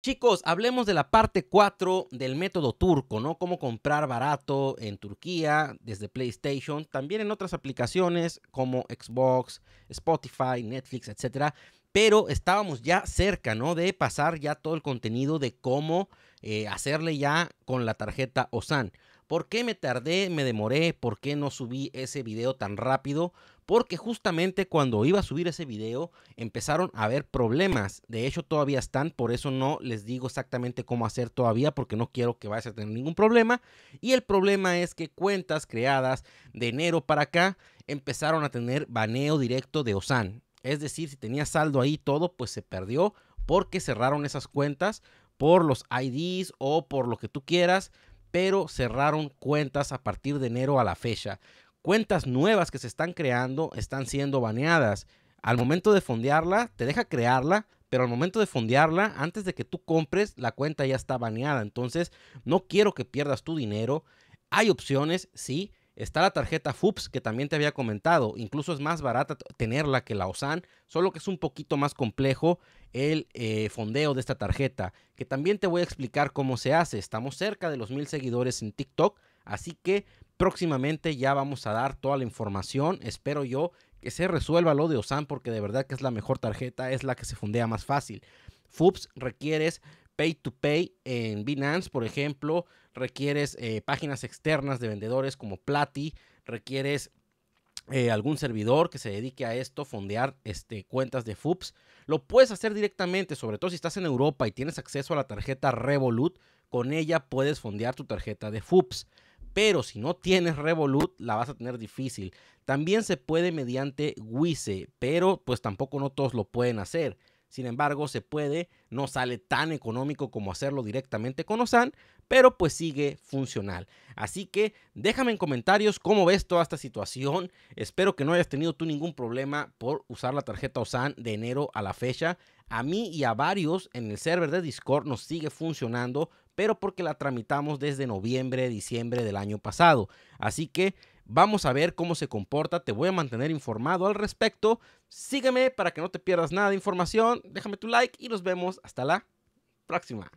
Chicos, hablemos de la parte 4 del método turco, ¿no? Cómo comprar barato en Turquía desde PlayStation, también en otras aplicaciones como Xbox, Spotify, Netflix, etc. Pero estábamos ya cerca, ¿no? De pasar ya todo el contenido de cómo eh, hacerle ya con la tarjeta OSAN. ¿Por qué me tardé, me demoré? ¿Por qué no subí ese video tan rápido? porque justamente cuando iba a subir ese video empezaron a haber problemas. De hecho, todavía están, por eso no les digo exactamente cómo hacer todavía, porque no quiero que vayas a tener ningún problema. Y el problema es que cuentas creadas de enero para acá empezaron a tener baneo directo de OSAN. Es decir, si tenía saldo ahí todo, pues se perdió porque cerraron esas cuentas por los IDs o por lo que tú quieras, pero cerraron cuentas a partir de enero a la fecha cuentas nuevas que se están creando están siendo baneadas. Al momento de fondearla, te deja crearla, pero al momento de fondearla, antes de que tú compres, la cuenta ya está baneada. Entonces, no quiero que pierdas tu dinero. Hay opciones, sí. Está la tarjeta FUPS que también te había comentado. Incluso es más barata tenerla que la OSAN, solo que es un poquito más complejo el eh, fondeo de esta tarjeta, que también te voy a explicar cómo se hace. Estamos cerca de los mil seguidores en TikTok. Así que próximamente ya vamos a dar toda la información. Espero yo que se resuelva lo de Osan porque de verdad que es la mejor tarjeta, es la que se fundea más fácil. FUPS requieres pay to pay en Binance, por ejemplo, requieres eh, páginas externas de vendedores como Plati, requieres eh, algún servidor que se dedique a esto, fondear este, cuentas de FUPS. Lo puedes hacer directamente, sobre todo si estás en Europa y tienes acceso a la tarjeta Revolut, con ella puedes fondear tu tarjeta de FUPS pero si no tienes Revolut la vas a tener difícil. También se puede mediante Wise, pero pues tampoco no todos lo pueden hacer. Sin embargo, se puede, no sale tan económico como hacerlo directamente con Osan, pero pues sigue funcional. Así que déjame en comentarios cómo ves toda esta situación. Espero que no hayas tenido tú ningún problema por usar la tarjeta Osan de enero a la fecha. A mí y a varios en el server de Discord nos sigue funcionando, pero porque la tramitamos desde noviembre, diciembre del año pasado. Así que vamos a ver cómo se comporta, te voy a mantener informado al respecto. Sígueme para que no te pierdas nada de información, déjame tu like y nos vemos hasta la próxima.